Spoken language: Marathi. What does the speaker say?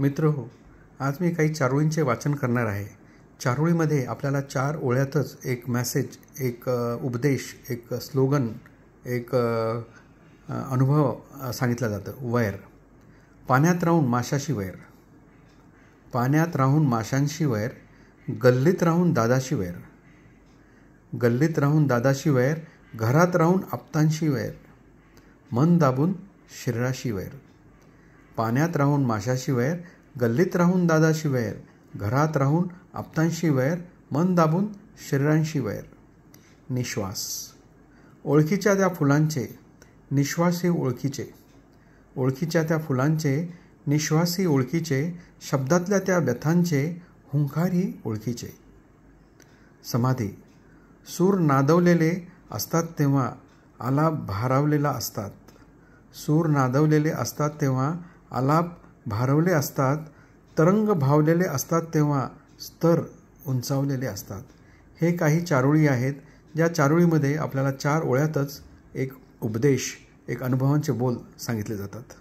मित्र हो आज मी काही चारोळींचे वाचन करणार आहे चारोळीमध्ये आपल्याला चार ओळ्यातच एक मॅसेज एक उपदेश एक स्लोगन एक अनुभव सांगितला जातं वैर पाण्यात राहून माशाशी वैर पाण्यात राहून माशांशी वैर गल्लीत राहून दादाशी वैर गल्लीत राहून दादाशी वैर घरात राहून आपतांशी वैर मन दाबून शरीराशी वैर पाण्यात राहून माशाशी वैर गल्लीत राहून दादाशी वैर घरात राहून आपतांशी वैर मन दाबून शरीरांशी वैर निश्वास ओळखीच्या त्या फुलांचे निश्वासी ओळखीचे ओळखीच्या त्या फुलांचे निश्वासी ओळखीचे शब्दातल्या त्या व्यथांचे ही ओळखीचे समाधी सूर नादवलेले असतात तेव्हा आला भारावलेला असतात सूर नादवलेले असतात तेव्हा आलाप भारवले असतात तरंग भावलेले असतात तेव्हा स्तर उंचावलेले असतात हे काही चारोळी आहेत ज्या चारोळीमध्ये आपल्याला चार ओळ्यातच एक उपदेश एक अनुभवांचे बोल सांगितले जातात